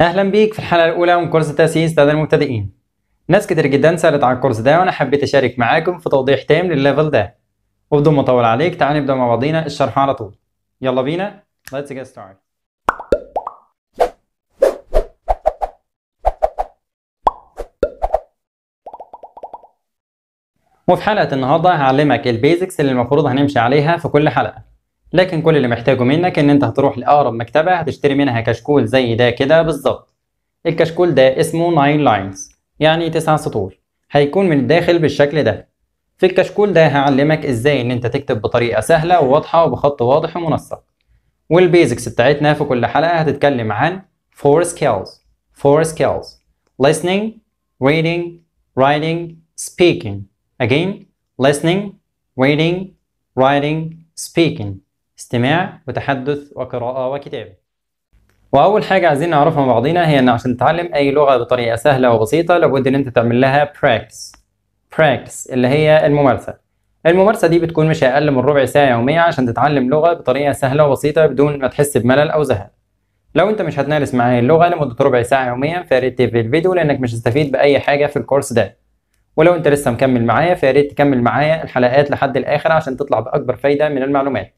اهلا بيك في الحلقه الاولى من كورس تاسيس لدى المبتدئين ناس كتير جدا سالت عن الكورس ده وانا حبيت اشارك معاكم في توضيح تام للليفل ده وبدون ما اطول عليك تعال نبدا مع بعضينا الشرح على طول يلا بينا ليتس جيت ستارت وفي حلقه النهارده هعلمك البيزكس اللي المفروض هنمشي عليها في كل حلقه لكن كل اللي محتاجه منك ان انت هتروح لاقرب مكتبه هتشتري منها كشكول زي ده كده بالظبط الكشكول ده اسمه ناين لاينز يعني تسع سطور هيكون من الداخل بالشكل ده في الكشكول ده هعلمك ازاي ان انت تكتب بطريقه سهله وواضحه وبخط واضح ومنسق والبيزكس بتاعتنا في كل حلقه هتتكلم عن four skills four skills listening reading writing speaking again listening reading writing speaking استماع وتحدث وقراءة وكتابة وأول حاجة عايزين نعرفها مع بعضينا هي إن عشان تتعلم أي لغة بطريقة سهلة وبسيطة لابد إن أنت تعمل لها براكتس براكتس اللي هي الممارسة الممارسة دي بتكون مش أقل من ربع ساعة يومية عشان تتعلم لغة بطريقة سهلة وبسيطة بدون ما تحس بملل أو زهق لو انت مش هتمارس معايا اللغه لمده ربع ساعه يوميا فياريت تقفل الفيديو لانك مش هتستفيد باي حاجه في الكورس ده ولو انت لسه مكمل معايا فياريت تكمل معايا الحلقات لحد الاخر عشان تطلع باكبر فايده من المعلومات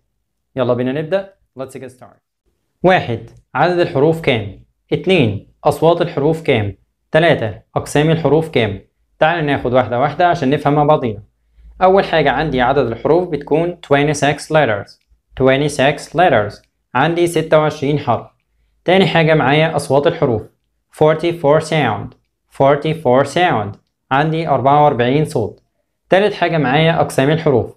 يلا بينا نبدأ Let's get started واحد عدد الحروف كام؟ اتنين أصوات الحروف كام؟ تلاتة أقسام الحروف كام؟ تعال ناخد واحدة واحدة عشان نفهم مع بعضينا أول حاجة عندي عدد الحروف بتكون 26 letters 26 letters عندي 26 حرف تاني حاجة معايا أصوات الحروف 44 sound 44 sound عندي 44 صوت تالت حاجة معايا أقسام الحروف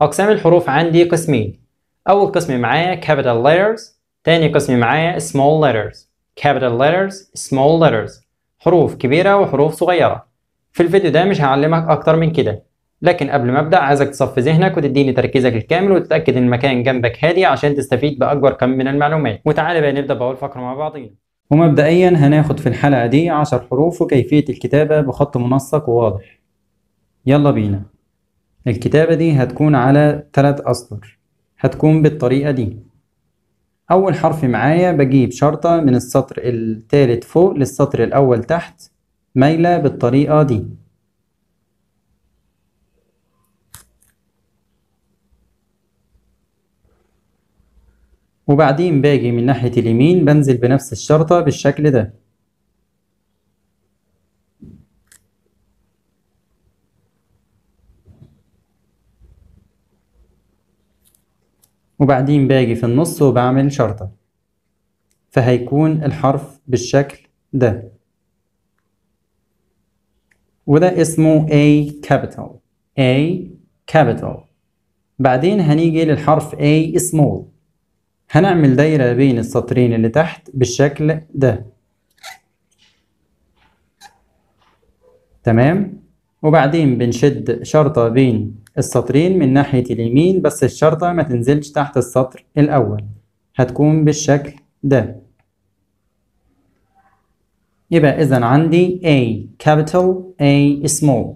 أقسام الحروف عندي قسمين أول قسم معايا capital letters تاني قسم معايا small letters capital letters small letters حروف كبيرة وحروف صغيرة في الفيديو ده مش هعلمك أكتر من كده لكن قبل ما أبدأ عايزك تصفي ذهنك وتديني تركيزك الكامل وتتأكد إن المكان جنبك هادي عشان تستفيد بأكبر كم من المعلومات وتعالى بقى نبدأ بأول فقرة مع بعضينا ومبدئيا هناخد في الحلقة دي عشر حروف وكيفية الكتابة بخط منسق وواضح يلا بينا الكتابة دي هتكون على ثلاث أسطر هتكون بالطريقة دي أول حرف معايا بجيب شرطة من السطر التالت فوق للسطر الأول تحت مايلة بالطريقة دي وبعدين باجي من ناحية اليمين بنزل بنفس الشرطة بالشكل ده وبعدين باجي في النص وبعمل شرطة فهيكون الحرف بالشكل ده وده اسمه A capital A capital بعدين هنيجي للحرف A small هنعمل دايرة بين السطرين اللي تحت بالشكل ده تمام وبعدين بنشد شرطة بين السطرين من ناحية اليمين بس الشرطة ما تنزلش تحت السطر الأول هتكون بالشكل ده يبقى إذا عندي A capital A small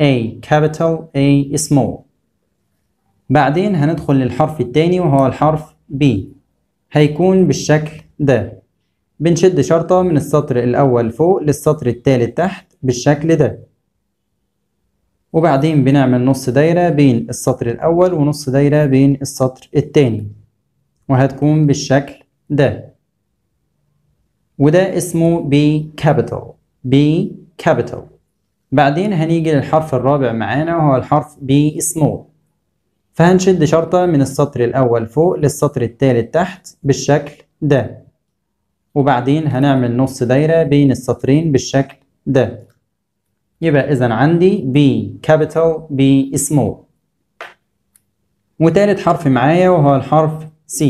A capital A small بعدين هندخل للحرف التاني وهو الحرف B هيكون بالشكل ده بنشد شرطة من السطر الأول فوق للسطر التالت تحت بالشكل ده وبعدين بنعمل نص دايرة بين السطر الأول ونص دايرة بين السطر التاني وهتكون بالشكل ده وده اسمه بي كابيتال بي كابيتال بعدين هنيجي للحرف الرابع معانا وهو الحرف بي سمول فهنشد شرطة من السطر الأول فوق للسطر التالت تحت بالشكل ده وبعدين هنعمل نص دايرة بين السطرين بالشكل ده يبقى إذا عندي B capital B small وتالت حرف معايا وهو الحرف C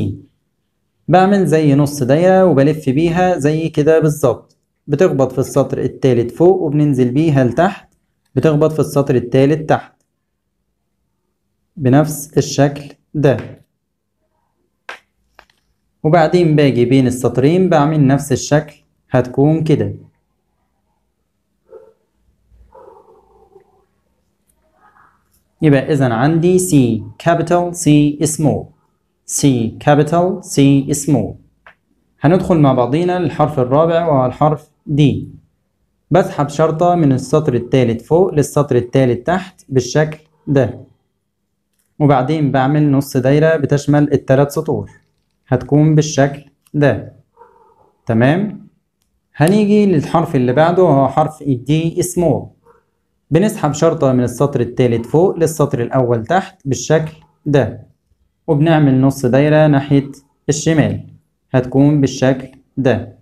بعمل زي نص دايرة وبلف بيها زي كده بالظبط بتخبط في السطر التالت فوق وبننزل بيها لتحت بتخبط في السطر التالت تحت بنفس الشكل ده وبعدين باجي بين السطرين بعمل نفس الشكل هتكون كده يبقى إذا عندي C capital C small C capital C small هندخل مع بعضينا للحرف الرابع وهو الحرف D بسحب شرطة من السطر التالت فوق للسطر التالت تحت بالشكل ده وبعدين بعمل نص دايرة بتشمل التلات سطور هتكون بالشكل ده تمام هنيجي للحرف اللي بعده وهو حرف e D small بنسحب شرطة من السطر التالت فوق للسطر الأول تحت بالشكل ده وبنعمل نص دايرة ناحية الشمال هتكون بالشكل ده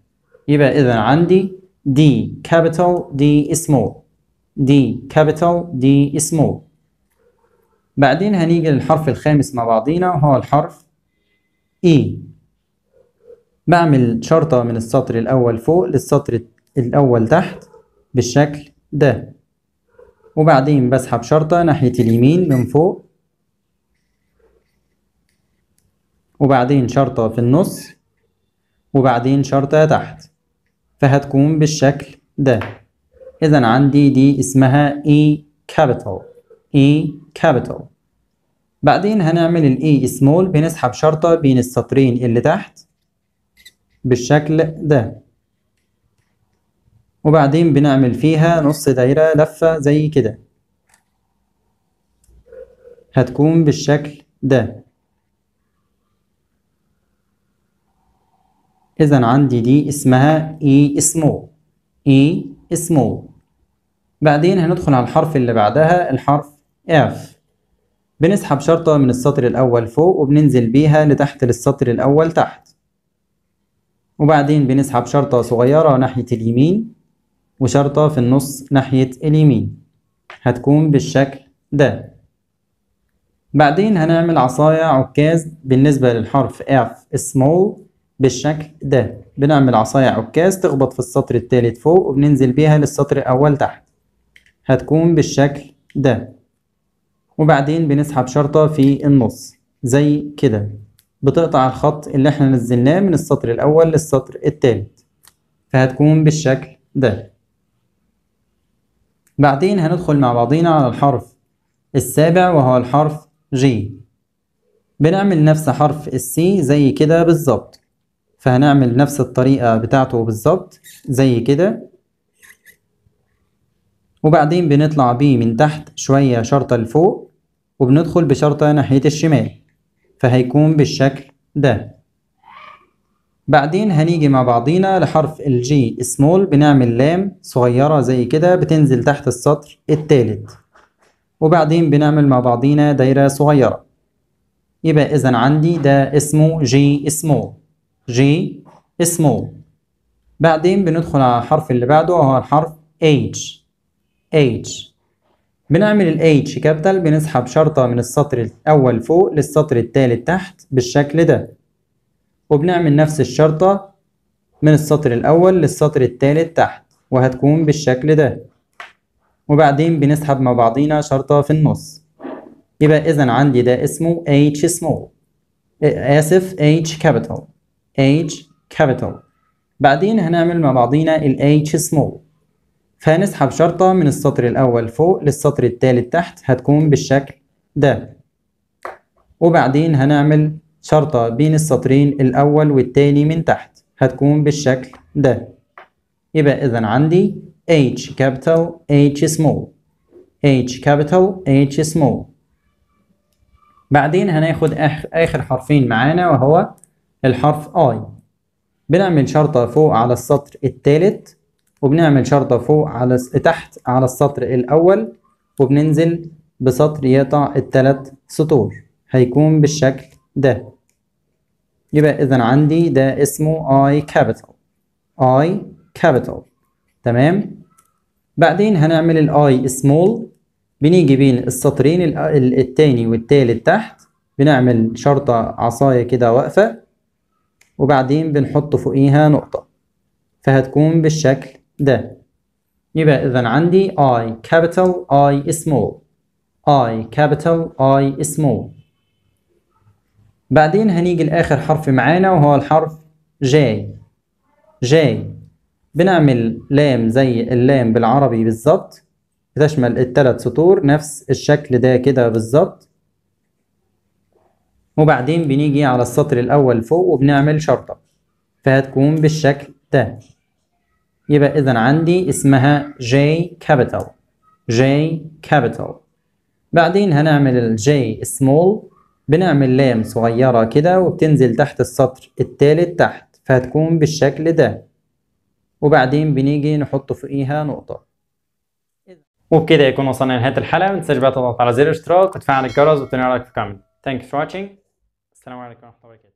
يبقى إذا عندي دي كابيتال دي سمول دي كابيتال دي سمول بعدين هنيجي للحرف الخامس مع بعضينا وهو الحرف E بعمل شرطة من السطر الأول فوق للسطر الأول تحت بالشكل ده وبعدين بسحب شرطة ناحية اليمين من فوق وبعدين شرطة في النص وبعدين شرطة تحت فهتكون بالشكل ده إذا عندي دي اسمها A e capital A e capital بعدين هنعمل ال A e small بنسحب شرطة بين السطرين اللي تحت بالشكل ده وبعدين بنعمل فيها نص دايرة لفة زي كده هتكون بالشكل ده إذا عندي دي اسمها إي اسمو إي اسمو بعدين هندخل على الحرف اللي بعدها الحرف F بنسحب شرطة من السطر الأول فوق وبننزل بيها لتحت للسطر الأول تحت وبعدين بنسحب شرطة صغيرة ناحية اليمين وشرطة في النص ناحية اليمين هتكون بالشكل ده بعدين هنعمل عصاية عكاز بالنسبة للحرف F small بالشكل ده بنعمل عصاية عكاز تخبط في السطر التالت فوق وبننزل بيها للسطر الأول تحت هتكون بالشكل ده وبعدين بنسحب شرطة في النص زي كده بتقطع الخط اللي احنا نزلناه من السطر الأول للسطر التالت فهتكون بالشكل ده بعدين هندخل مع بعضينا على الحرف السابع وهو الحرف جي بنعمل نفس حرف السي زي كده بالظبط فهنعمل نفس الطريقة بتاعته بالظبط زي كده وبعدين بنطلع بيه من تحت شوية شرطة لفوق وبندخل بشرطة ناحية الشمال فهيكون بالشكل ده بعدين هنيجي مع بعضينا لحرف الجي سمول بنعمل لام صغيرة زي كده بتنزل تحت السطر التالت وبعدين بنعمل مع بعضينا دايرة صغيرة يبقى إذا عندي ده اسمه جي سمول جي سمول بعدين بندخل على الحرف اللي بعده وهو الحرف H H بنعمل ال H كابيتال بنسحب شرطة من السطر الأول فوق للسطر التالت تحت بالشكل ده وبنعمل نفس الشرطة من السطر الأول للسطر الثالث تحت وهتكون بالشكل ده وبعدين بنسحب مع بعضينا شرطة في النص يبقى إذا عندي ده اسمه H small آسف H capital H capital بعدين هنعمل مع بعضينا ال H small فهنسحب شرطة من السطر الأول فوق للسطر الثالث تحت هتكون بالشكل ده وبعدين هنعمل شرطة بين السطرين الأول والتاني من تحت هتكون بالشكل ده يبقى إذا عندي H capital H small H capital H small بعدين هناخد آخر حرفين معانا وهو الحرف I بنعمل شرطة فوق على السطر التالت وبنعمل شرطة فوق على تحت على السطر الأول وبننزل بسطر يقطع التلات سطور هيكون بالشكل ده يبقى إذا عندي ده اسمه I capital I capital تمام بعدين هنعمل الاي small بنيجي بين السطرين التاني والتالت تحت بنعمل شرطة عصاية كده واقفة وبعدين بنحط فوقيها نقطة فهتكون بالشكل ده يبقى إذا عندي I capital I small I capital I small بعدين هنيجي لآخر حرف معانا وهو الحرف جاي جاي بنعمل لام زي اللام بالعربي بالظبط بتشمل التلات سطور نفس الشكل ده كده بالظبط وبعدين بنيجي على السطر الأول فوق وبنعمل شرطة فهتكون بالشكل ده يبقى إذا عندي اسمها جاي كابيتال جاي كابيتال بعدين هنعمل الجاي سمول بنعمل لام صغيرة كده وبتنزل تحت السطر التالت تحت فهتكون بالشكل ده وبعدين بنيجي نحط فوقيها نقطة وبكده يكون وصلنا لنهاية الحلقة متنساش بقى تضغط على زر الاشتراك وتفعل الجرس وتنوع لايك في كامل Thank you for watching السلام عليكم ورحمة الله وبركاته